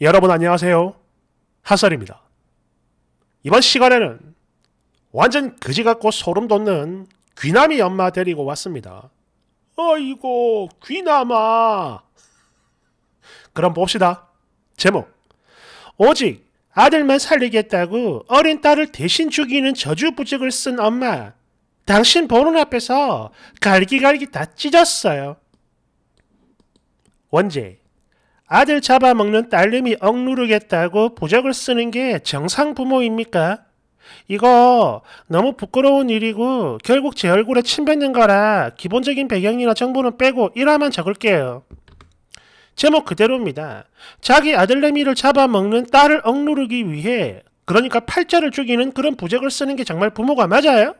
여러분 안녕하세요. 하설입니다 이번 시간에는 완전 그지 같고 소름 돋는 귀남이 엄마 데리고 왔습니다. 어이고 귀남아. 그럼 봅시다. 제목 오직 아들만 살리겠다고 어린 딸을 대신 죽이는 저주부적을 쓴 엄마. 당신 보는 앞에서 갈기갈기 다 찢었어요. 원제 아들 잡아먹는 딸님이 억누르겠다고 보적을 쓰는 게 정상 부모입니까? 이거 너무 부끄러운 일이고 결국 제 얼굴에 침 뱉는 거라 기본적인 배경이나 정보는 빼고 일화만 적을게요. 제목 그대로입니다. 자기 아들내미를 잡아먹는 딸을 억누르기 위해 그러니까 팔자를 죽이는 그런 부적을 쓰는 게 정말 부모가 맞아요?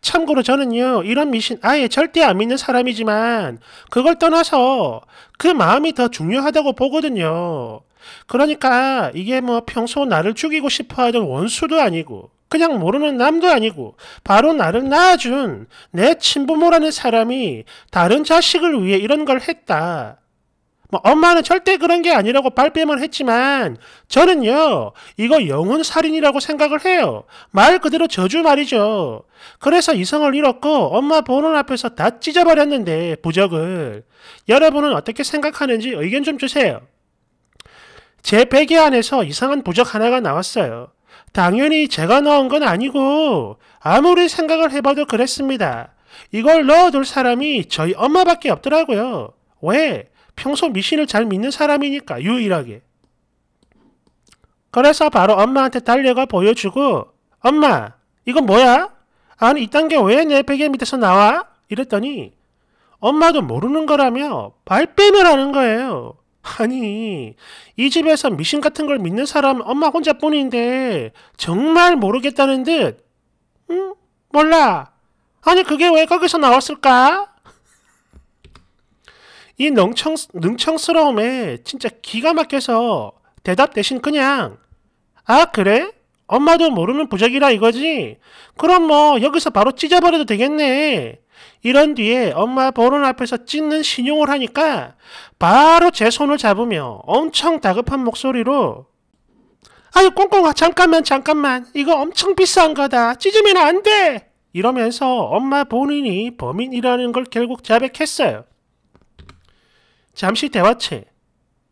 참고로 저는요, 이런 미신 아예 절대 안 믿는 사람이지만, 그걸 떠나서 그 마음이 더 중요하다고 보거든요. 그러니까 이게 뭐 평소 나를 죽이고 싶어 하던 원수도 아니고, 그냥 모르는 남도 아니고 바로 나를 낳아준 내 친부모라는 사람이 다른 자식을 위해 이런 걸 했다. 뭐 엄마는 절대 그런 게 아니라고 발뺌을 했지만 저는요 이거 영혼 살인이라고 생각을 해요 말 그대로 저주 말이죠 그래서 이성을 잃었고 엄마 보는 앞에서 다 찢어버렸는데 부적을 여러분은 어떻게 생각하는지 의견 좀 주세요 제 베개 안에서 이상한 부적 하나가 나왔어요 당연히 제가 넣은 건 아니고 아무리 생각을 해봐도 그랬습니다 이걸 넣어둘 사람이 저희 엄마밖에 없더라고요 왜? 평소 미신을 잘 믿는 사람이니까 유일하게. 그래서 바로 엄마한테 달려가 보여주고 엄마 이건 뭐야? 아니 이딴 게 왜 내 베개 밑에서 나와? 이랬더니 엄마도 모르는 거라며 발뺌을하는 거예요. 아니 이 집에서 미신 같은 걸 믿는 사람 엄마 혼자뿐인데 정말 모르겠다는 듯? 응? 몰라. 아니 그게 왜 거기서 나왔을까? 이 능청, 능청스러움에 진짜 기가 막혀서 대답 대신 그냥, 아, 그래? 엄마도 모르는 부적이라 이거지? 그럼 뭐, 여기서 바로 찢어버려도 되겠네. 이런 뒤에 엄마 보론 앞에서 찢는 신용을 하니까 바로 제 손을 잡으며 엄청 다급한 목소리로 아유 꽁꽁아 잠깐만 잠깐만 이거 엄청 비싼 거다 찢으면 안돼 이러면서 엄마 본인이 범인이라는 걸 결국 자백했어요. 잠시 대화치.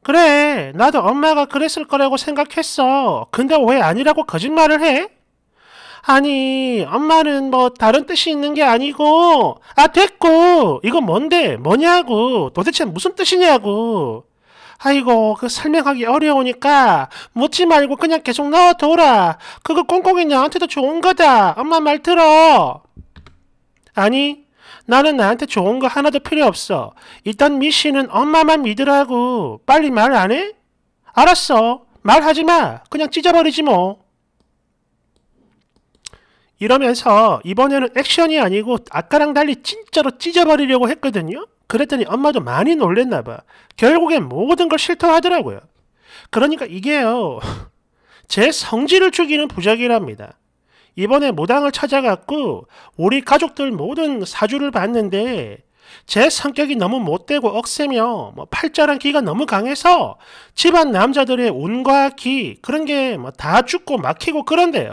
그래, 나도 엄마가 그랬을 거라고 생각했어. 근데 왜 아니라고 거짓말을 해? 아니, 엄마는 뭐 다른 뜻이 있는 게 아니고, 아, 됐고, 이거 뭔데, 뭐냐고, 도대체 무슨 뜻이냐고. 아이고, 그 설명하기 어려우니까 묻지 말고 그냥 계속 넣어둬라. 그거 꽁꽁이 나한테도 좋은 거다. 엄마 말 들어. 아니, 나는 나한테 좋은 거 하나도 필요 없어. 일단 미씨는 엄마만 믿으라고. 빨리 말 안 해? 알았어. 말하지 마. 그냥 찢어버리지 뭐. 이러면서 이번에는 액션이 아니고 아까랑 달리 진짜로 찢어버리려고 했거든요. 그랬더니 엄마도 많이 놀랬나 봐. 결국엔 모든 걸 싫다하더라고요. 그러니까 이게요. 제 성질을 죽이는 부작이랍니다. 이번에 무당을 찾아갔고 우리 가족들 모든 사주를 봤는데 제 성격이 너무 못되고 억세며 뭐팔자란 기가 너무 강해서 집안 남자들의 운과 기 그런 게다 뭐 죽고 막히고 그런데요.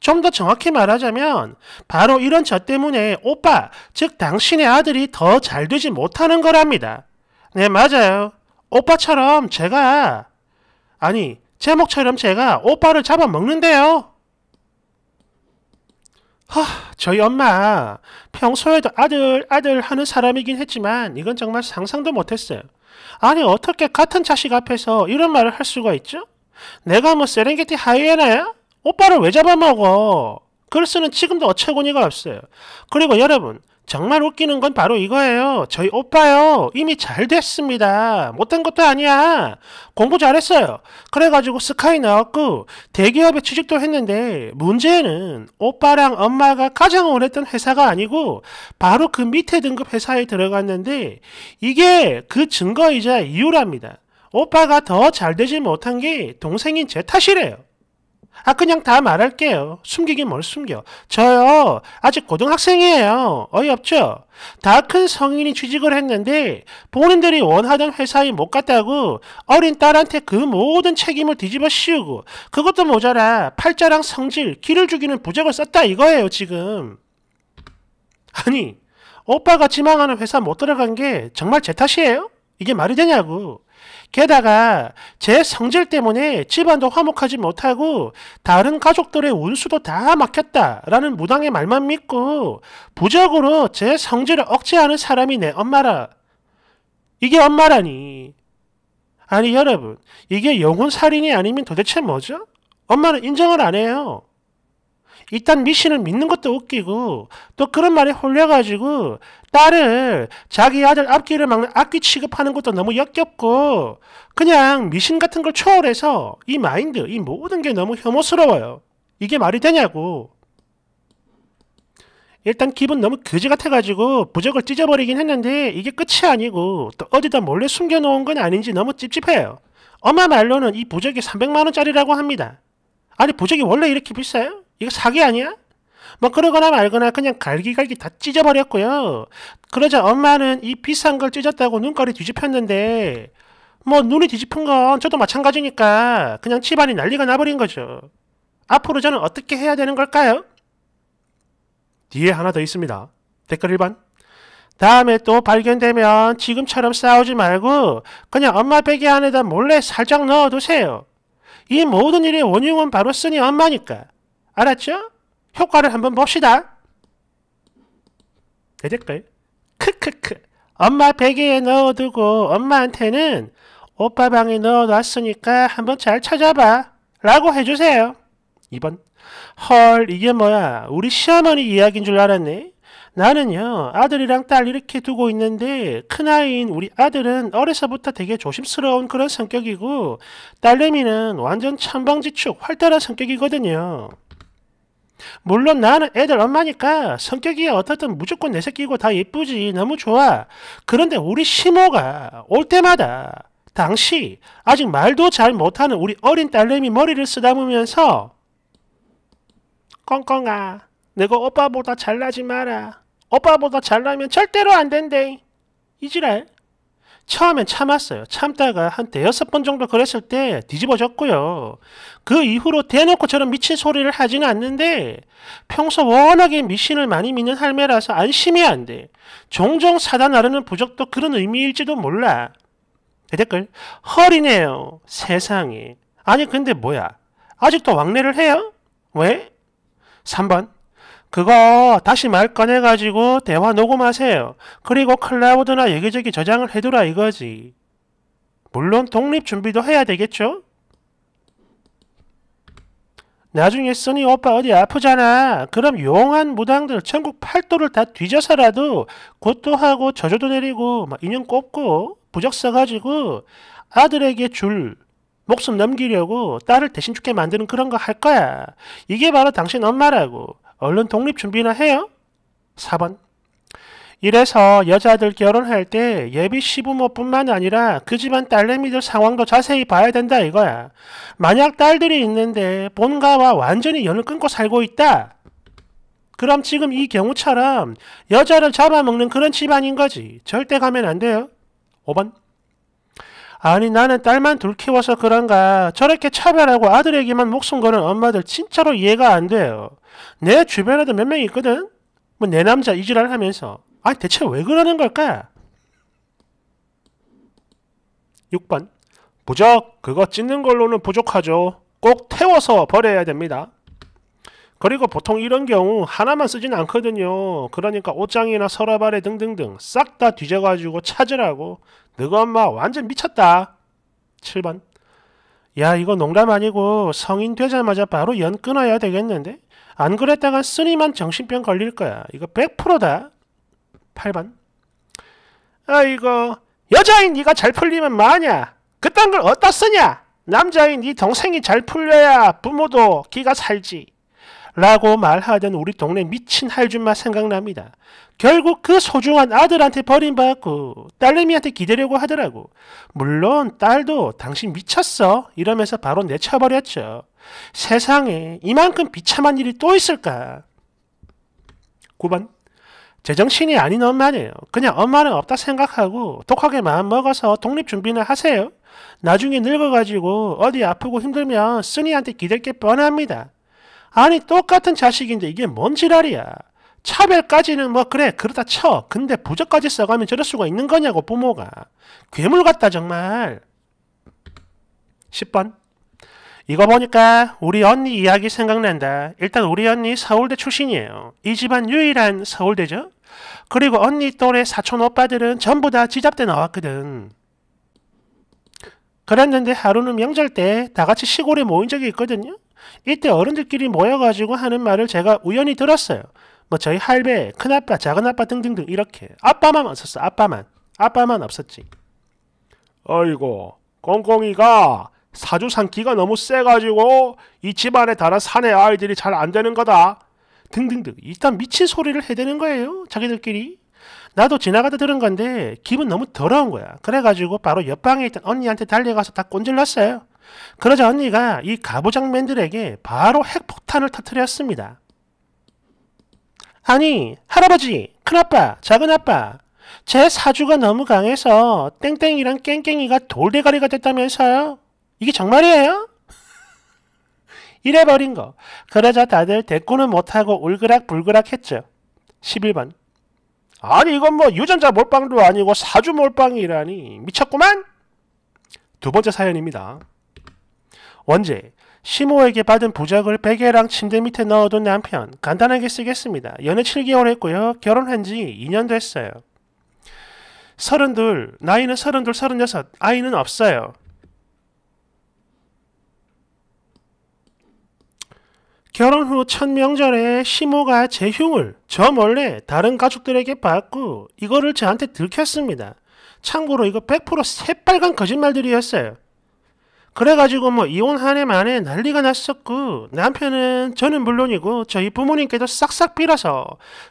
좀 더 정확히 말하자면 바로 이런 저 때문에 오빠 즉 당신의 아들이 더 잘 되지 못하는 거랍니다. 네 맞아요. 오빠처럼 제가 아니 제목처럼 제가 오빠를 잡아먹는데요. 허, 저희 엄마 평소에도 아들 아들 하는 사람이긴 했지만 이건 정말 상상도 못했어요. 아니 어떻게 같은 자식 앞에서 이런 말을 할 수가 있죠? 내가 뭐 세렝게티 하이에나야? 오빠를 왜 잡아먹어? 글쓰는 지금도 어처구니가 없어요. 그리고 여러분 정말 웃기는 건 바로 이거예요. 저희 오빠요. 이미 잘 됐습니다. 못된 것도 아니야. 공부 잘했어요. 그래가지고 스카이 나왔고 대기업에 취직도 했는데 문제는 오빠랑 엄마가 가장 오래했던 회사가 아니고 바로 그 밑에 등급 회사에 들어갔는데 이게 그 증거이자 이유랍니다. 오빠가 더 잘 되지 못한 게 동생인 제 탓이래요. 아 그냥 다 말할게요. 숨기긴 뭘 숨겨. 저요 아직 고등학생이에요. 어이없죠? 다 큰 성인이 취직을 했는데 본인들이 원하던 회사에 못 갔다고 어린 딸한테 그 모든 책임을 뒤집어 씌우고 그것도 모자라 팔자랑 성질, 기를 죽이는 부적을 썼다 이거예요 지금. 아니 오빠가 지망하는 회사 못 들어간 게 정말 제 탓이에요? 이게 말이 되냐고. 게다가 제 성질 때문에 집안도 화목하지 못하고 다른 가족들의 운수도 다 막혔다라는 무당의 말만 믿고 부적으로 제 성질을 억제하는 사람이 내 엄마라. 이게 엄마라니. 아니 여러분 이게 영혼살인이 아니면 도대체 뭐죠? 엄마는 인정을 안 해요. 일단 미신을 믿는 것도 웃기고 또 그런 말에 홀려가지고 딸을 자기 아들 앞길을 막는 악귀 취급하는 것도 너무 역겹고 그냥 미신 같은 걸 초월해서 이 마인드, 이 모든 게 너무 혐오스러워요. 이게 말이 되냐고. 일단 기분 너무 거지 같아가지고 부적을 찢어버리긴 했는데 이게 끝이 아니고 또 어디다 몰래 숨겨놓은 건 아닌지 너무 찝찝해요. 엄마 말로는 이 부적이 300만원짜리라고 합니다. 아니 부적이 원래 이렇게 비싸요? 이거 사기 아니야? 뭐 그러거나 말거나 그냥 갈기갈기 다 찢어버렸고요. 그러자 엄마는 이 비싼 걸 찢었다고 눈깔이 뒤집혔는데 뭐 눈이 뒤집힌 건 저도 마찬가지니까 그냥 집안이 난리가 나버린 거죠. 앞으로 저는 어떻게 해야 되는 걸까요? 뒤에 하나 더 있습니다. 댓글 1번. 다음에 또 발견되면 지금처럼 싸우지 말고 그냥 엄마 베개 안에다 몰래 살짝 넣어두세요. 이 모든 일의 원흉은 바로 쓰니 엄마니까. 알았죠? 효과를 한번 봅시다. 대댓글 크크크 엄마 베개에 넣어두고 엄마한테는 오빠 방에 넣어놨으니까 한번 잘 찾아봐 라고 해주세요. 2번 헐 이게 뭐야 우리 시어머니 이야기인 줄 알았네. 나는요 아들이랑 딸 이렇게 두고 있는데 큰아이인 우리 아들은 어려서부터 되게 조심스러운 그런 성격이고 딸내미는 완전 천방지축 활달한 성격이거든요. 물론 나는 애들 엄마니까 성격이 어떻든 무조건 내 새끼고 다 예쁘지 너무 좋아 그런데 우리 시모가 올 때마다 당시 아직 말도 잘 못하는 우리 어린 딸내미 머리를 쓰다보면서 꽁꽁아 내가 오빠보다 잘나지 마라 오빠보다 잘나면 절대로 안 된대 이지랄 처음엔 참았어요. 참다가 한 대여섯 번 정도 그랬을 때 뒤집어졌고요. 그 이후로 대놓고 저런 미친 소리를 하지는 않는데 평소 워낙에 미신을 많이 믿는 할매라서 안심이 안 돼. 종종 사다 나르는 부적도 그런 의미일지도 몰라. 댓글 허리네요. 세상에. 아니 근데 뭐야. 아직도 왕래를 해요? 왜? 3번 그거 다시 말 꺼내가지고 대화 녹음하세요. 그리고 클라우드나 여기저기 저장을 해두라 이거지. 물론 독립 준비도 해야 되겠죠? 나중에 쓰니 오빠 어디 아프잖아. 그럼 용한 무당들 천국 팔도를 다 뒤져서라도 곧도 하고 저조도 내리고 막인형 꼽고 부적 써가지고 아들에게 줄 목숨 넘기려고 딸을 대신 죽게 만드는 그런 거 할 거야. 이게 바로 당신 엄마라고. 얼른 독립 준비나 해요. 4번 이래서 여자들 결혼할 때 예비 시부모뿐만 아니라 그 집안 딸내미들 상황도 자세히 봐야 된다 이거야. 만약 딸들이 있는데 본가와 완전히 연을 끊고 살고 있다. 그럼 지금 이 경우처럼 여자를 잡아먹는 그런 집안인 거지. 절대 가면 안 돼요. 5번 아니 나는 딸만 둘 키워서 그런가 저렇게 차별하고 아들에게만 목숨 거는 엄마들 진짜로 이해가 안 돼요. 내 주변에도 몇 명 있거든? 뭐 내 남자 이지랄 하면서 아 대체 왜 그러는 걸까? 6번 부적 그거 찢는 걸로는 부족하죠. 꼭 태워서 버려야 됩니다. 그리고 보통 이런 경우 하나만 쓰진 않거든요. 그러니까 옷장이나 서랍 아래 등등등 싹 다 뒤져가지고 찾으라고 너가 엄마 완전 미쳤다. 7번 야 이거 농담 아니고 성인 되자마자 바로 연 끊어야 되겠는데? 안 그랬다가 쓰니만 정신병 걸릴 거야. 이거 100%다. 8번 아이거 여자인 네가 잘 풀리면 마냐? 그딴 걸 어디다 쓰냐? 남자인 네 동생이 잘 풀려야 부모도 기가 살지. 라고 말하던 우리 동네 미친 할줌마 생각납니다. 결국 그 소중한 아들한테 버림받고 딸내미한테 기대려고 하더라고. 물론 딸도 당신 미쳤어 이러면서 바로 내쳐버렸죠. 세상에 이만큼 비참한 일이 또 있을까? 9번 제정신이 아닌 엄마네요. 그냥 엄마는 없다 생각하고 독하게 마음먹어서 독립 준비는 하세요. 나중에 늙어가지고 어디 아프고 힘들면 쓰니한테 기댈 게 뻔합니다. 아니 똑같은 자식인데 이게 뭔 지랄이야. 차별까지는 뭐 그래 그러다 쳐. 근데 부적까지 써가면 저럴 수가 있는 거냐고 부모가. 괴물 같다 정말. 10번 이거 보니까 우리 언니 이야기 생각난다. 일단 우리 언니 서울대 출신이에요. 이 집안 유일한 서울대죠. 그리고 언니 또래 사촌 오빠들은 전부 다 지잡대 나왔거든. 그랬는데 하루는 명절 때 다 같이 시골에 모인 적이 있거든요. 이때 어른들끼리 모여가지고 하는 말을 제가 우연히 들었어요. 뭐 저희 할배, 큰아빠, 작은아빠 등등등 이렇게 아빠만 없었어 아빠만 아빠만 없었지 어이고 꽁꽁이가 사주 산기가 너무 세가지고 이 집안에 다른 사내 아이들이 잘 안되는 거다 등등등 일단 미친 소리를 해대는 거예요 자기들끼리 나도 지나가다 들은 건데 기분 너무 더러운 거야 그래가지고 바로 옆방에 있던 언니한테 달려가서 다 꼰질렀어요 그러자 언니가 이 가부장맨들에게 바로 핵폭탄을 터뜨렸습니다. 아니, 할아버지, 큰아빠, 작은아빠, 제 사주가 너무 강해서 땡땡이랑 깽깽이가 돌대가리가 됐다면서요? 이게 정말이에요? 이래버린 거. 그러자 다들 대꾸는 못하고 울그락불그락 했죠. 11번. 아니 이건 뭐 유전자 몰빵도 아니고 사주 몰빵이라니 미쳤구만? 두 번째 사연입니다. 원제 시모에게 받은 부적을 베개랑 침대 밑에 넣어둔 남편 간단하게 쓰겠습니다. 연애 7개월 했고요. 결혼한 지 2년 됐어요. 32 나이는 32 36 아이는 없어요. 결혼 후 첫 명절에 시모가 제 흉을 저 몰래 다른 가족들에게 받고 이거를 저한테 들켰습니다. 참고로 이거 100% 새빨간 거짓말들이었어요. 그래가지고 뭐 이혼 한 해 만에 난리가 났었고 남편은 저는 물론이고 저희 부모님께도 싹싹 빌어서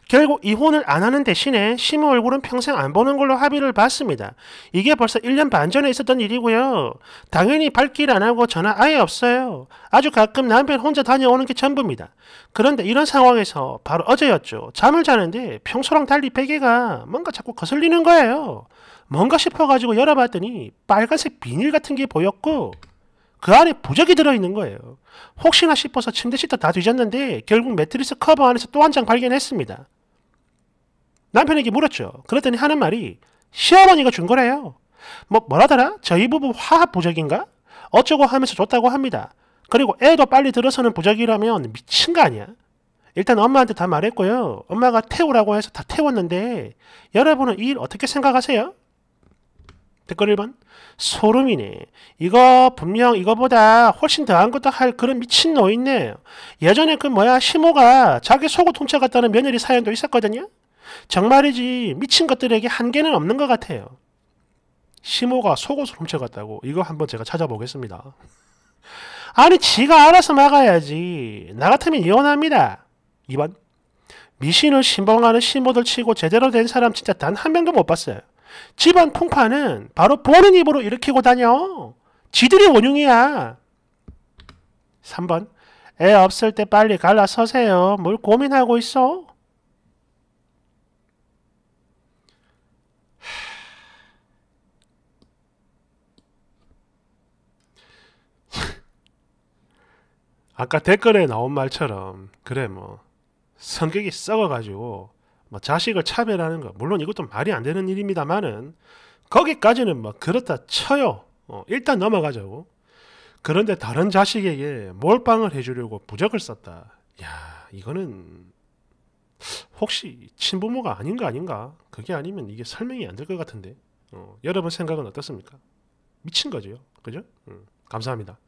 결국 이혼을 안 하는 대신에 심우 얼굴은 평생 안 보는 걸로 합의를 봤습니다. 이게 벌써 1년 반 전에 있었던 일이고요. 당연히 발길 안 하고 전화 아예 없어요. 아주 가끔 남편 혼자 다녀오는 게 전부입니다. 그런데 이런 상황에서 바로 어제였죠. 잠을 자는데 평소랑 달리 베개가 뭔가 자꾸 거슬리는 거예요. 뭔가 싶어가지고 열어봤더니 빨간색 비닐 같은 게 보였고 그 안에 보적이 들어있는 거예요. 혹시나 싶어서 침대 시트 다 뒤졌는데 결국 매트리스 커버 안에서 또 한 장 발견했습니다. 남편에게 물었죠. 그랬더니 하는 말이 시어머니가 준 거래요. 뭐 뭐라더라? 저희 부부 화합 보적인가? 어쩌고 하면서 줬다고 합니다. 그리고 애도 빨리 들어서는 보적이라면 미친 거 아니야? 일단 엄마한테 다 말했고요. 엄마가 태우라고 해서 다 태웠는데 여러분은 이 일 어떻게 생각하세요? 댓글 1번 소름이네. 이거 분명 이거보다 훨씬 더한 것도 할 그런 미친 노인네. 예전에 그 뭐야 시모가 자기 속옷 훔쳐갔다는 며느리 사연도 있었거든요. 정말이지 미친 것들에게 한계는 없는 것 같아요. 시모가 속옷을 훔쳐갔다고 이거 한번 제가 찾아보겠습니다. 아니 지가 알아서 막아야지. 나 같으면 이혼합니다. 2번 미신을 신봉하는 시모들 치고 제대로 된 사람 진짜 단 한 명도 못 봤어요. 집안 풍파는 바로 보는 입으로 일으키고 다녀. 지들이 원흉이야. 3번 애 없을 때 빨리 갈라서세요. 뭘 고민하고 있어? 아까 댓글에 나온 말처럼 그래 뭐 성격이 썩어가지고 뭐 자식을 차별하는 거 물론 이것도 말이 안 되는 일입니다만은 거기까지는 뭐 그렇다 쳐요. 어, 일단 넘어가자고. 그런데 다른 자식에게 몰빵을 해주려고 부적을 썼다. 야, 이거는 혹시 친부모가 아닌 가 아닌가? 그게 아니면 이게 설명이 안 될 것 같은데. 어, 여러분 생각은 어떻습니까? 미친 거죠, 그죠? 음, 감사합니다.